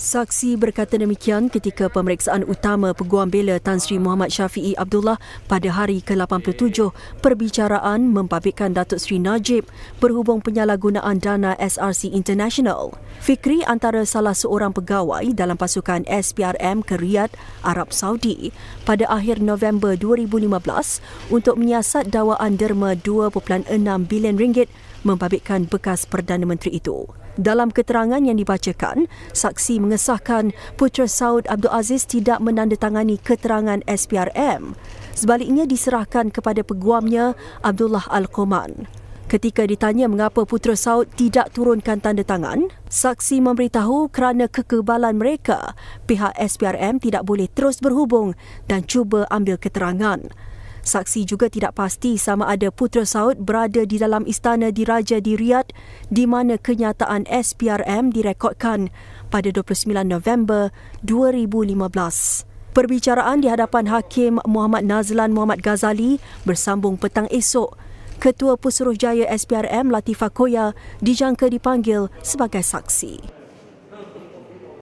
Saksi berkata demikian ketika pemeriksaan utama peguam bela Tan Sri Muhammad Syafiee Abdullah pada hari ke-87 perbicaraan membabitkan Datuk Sri Najib berhubung penyalahgunaan dana SRC International. Fikri antara salah seorang pegawai dalam pasukan SPRM ke Riyadh, Arab Saudi pada akhir November 2015 untuk menyiasat dawaan derma 2.6 bilion ringgit membabitkan bekas Perdana Menteri itu. Dalam keterangan yang dibacakan, saksi mengesahkan Putra Saud Abdul Aziz tidak menandatangani keterangan SPRM. Sebaliknya diserahkan kepada peguamnya Abdullah Al-Qoman. Ketika ditanya mengapa Putra Saud tidak turunkan tanda tangan, saksi memberitahu kerana kekebalan mereka, pihak SPRM tidak boleh terus berhubung dan cuba ambil keterangan. Saksi juga tidak pasti sama ada Putra Saud berada di dalam istana diraja di Riyadh di mana kenyataan SPRM direkodkan pada 29 November 2015. Perbicaraan di hadapan Hakim Muhammad Nazlan Muhammad Ghazali bersambung petang esok. Ketua Pusuruhjaya SPRM Latifah Koya dijangka dipanggil sebagai saksi.